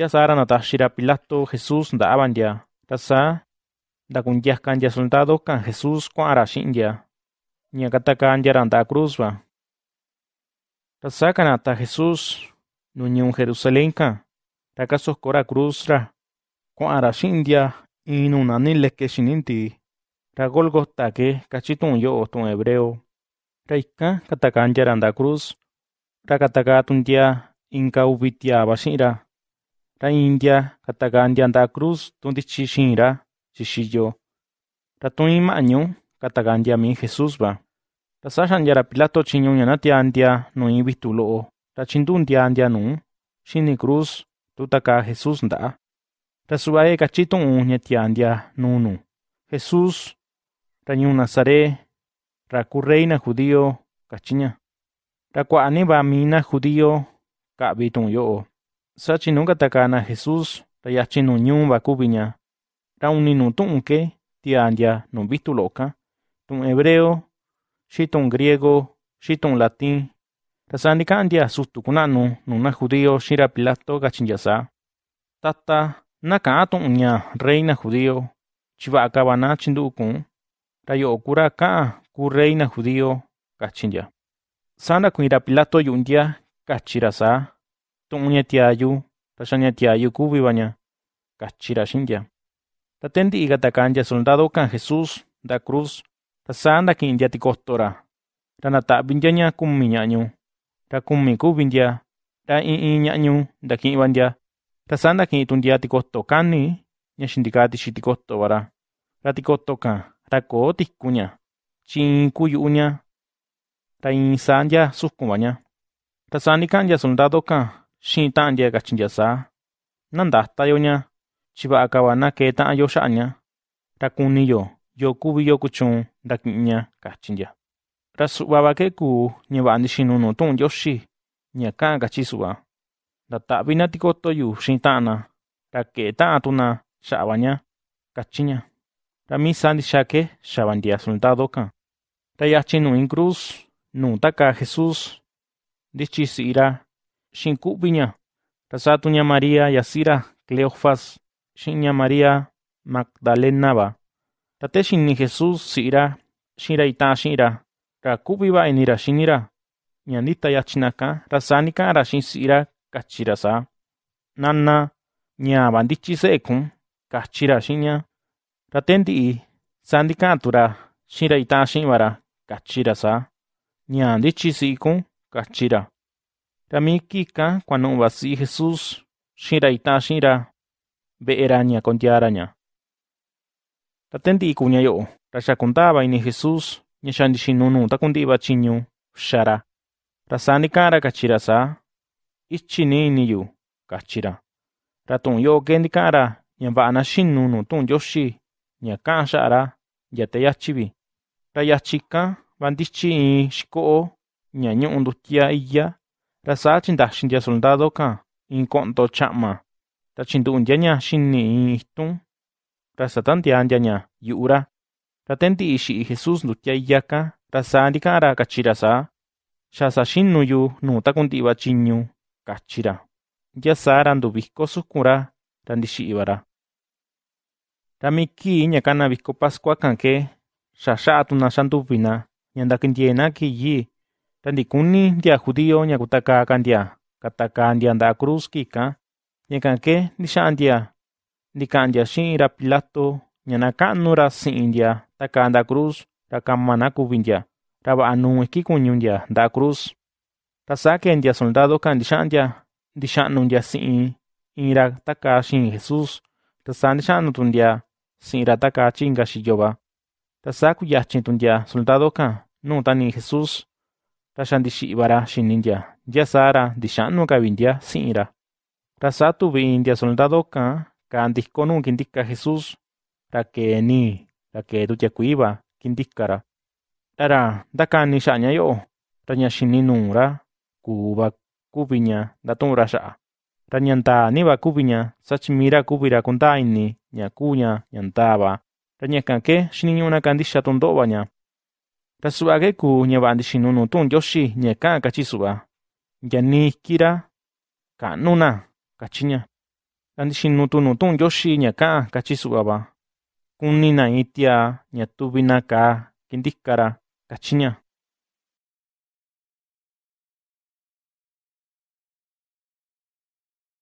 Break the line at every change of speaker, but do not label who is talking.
ya Yasara natashira Pilato Jesús da ya, tasa da kun kan ya soldado kan Jesús con ya ñakata kan cruz va Tasa kanata Jesús un Jerusalén kan, takasos kora cruzra, con un inunanile que shininti, golgota que cachitun yo un hebreo, raika katakan randa cruz, rakataka tundia inka ubitia bashira, la india katagandia nda cruz tundichi chi xixiyo. Ra tuima katagandia mi Jesusba. Ra sajan yara Pilato chiño ñanatia andia no ibistulo'o. Ra chindundia andia nu. Xini cruz tutaka Jesús nda. Ra kachito un nunu. Jesús ra ñu Nazare, Ra reina judío kachiña. Ra ni mina judío ka yo yo sachi nunca takana Jesús, tayachi no ñumba kubiña, rauninu tunke, tianya no loca. hebreo, shitun griego, shitun latín, tasandikandia sustukunanu, nuna judío, shira pilato tata, nakatun unya reina judío, chivakabana chindukun, rayo okura ka, ku reina judío, cachinja. Sana kuira pilato yundia, kachirasa, tu'ñatiayu, taxaniatiayu kuwibaña, kachiraxintia. Tatenti igatakantia soldado kan Jesús da cruz, tasanda india tikostora, binjanya kumi ña'ñu, ra kumi binja, ra i'in ña'ñu nda ibanja, tasanda ki'tuntia tikostokani, ña xindikati xi tikostovara, ra tikostokan, ra koo tikuña, chi in kuyu'uña, ra in sandia sukubaña, ra sani soldado kan Xin ta'an kachinyasaa. Nandahtayo ayo Chiva'akawana kee ta'an yo xa'ña. Rakuniyo, yo kuvi yo kuchun raki'ña kachinyaa. Rasu'vava ke ku ñeva'ani xinunu tu'un yoxi. Ña ka'an kachisu'a. Data'vina tikotoyu xin ta'ana. Rakee ta'an tuna xa'vaña kachiña. Ramisani xake xavandia ka. Rayachin ya in cruz, nun taka Jesús. Dichisi ira xincuviña, rasatuña María yasira Cleofas, xiña María magdalena Magdalenaba, tate xini Jesús sira, xira ita xira, rakuviva enira xinira, ñanita yachinaka, rasánika raxin sira kachirasa, nana, ña bandichi sekun, kachira xiña, ratendi sandikatura, xira ita xivara, kachirasa, ña ndichi sikun, kachira. Tami kika cuando vasi Jesús, shira ita shira, beeraña con tiaraña. Tatendi cuña yo, rasha contaba ni Jesús, ni ta shinunu, takundiba chinyu, shara. Rasani cara cachirasa, ichini niyu, cachira. Ratun yo gendi cara, nyambana shinunu, tun yoshi, nyakan shara, yateyachibi. Rayachika, bandichi shiko, nyanyu undukia iya, Rasá chindajxintia soldadoca in ko'nto cha'ma tachintu'untiaña shin in ijtun rasa tanti yu'ura ra te nti'i xi'i Jesús ndutia iyaka rasandi ka'anra kachira saa xasa xinuyu nuu takuntiva chiñu kachira yasa ra ntuviko sukunra randixi'ivara ra miki ñakana viko pascua ka'anke tu xa'atuna xanduvina ña ntakintiena Tantikuni ntia judío kutaka kandia kataka andia nda cruz kika, di kandia si ra Pilato, ñanaka'nura si'intia taka nda cruz ra kamana kuvintia, ra va'a nu'u kikuñuntia nda cruz. Ra sake ntia soldado ka ntixantia, ntixa'nuntia si'in inra taka xi'in Jesús, ra sa ntixa'nutuntia si'inra taka chinga xiyoba, ra sa dia, soldado ka nuu tani Jesús ta xantixi'iva'ra xinintia ntiasa'ra ya ntixa'nuka vintia Sinira. Rasatu sa tuvi ntia soldado'ka ka'antikó nu kintika jesús ra Raketu níi ra kee tutiakuiva kintikára ra ra ntakani xa'aña yo'o ra ñaxininuura kuva kuviña ntatu'unra xa'a ra ñantaníva kuviña sachimíra kuvira kuntáa ini ña Tasuage ku ñevanti xinunu tu'un yoxi ñe'e kachi su'a. Yanijkira kanuna kachiña. Tanti xinutu nu tu'un yoxi ña'a kachi su'a va. Kunina in tia ña tuvina kaa kintikara kachiña.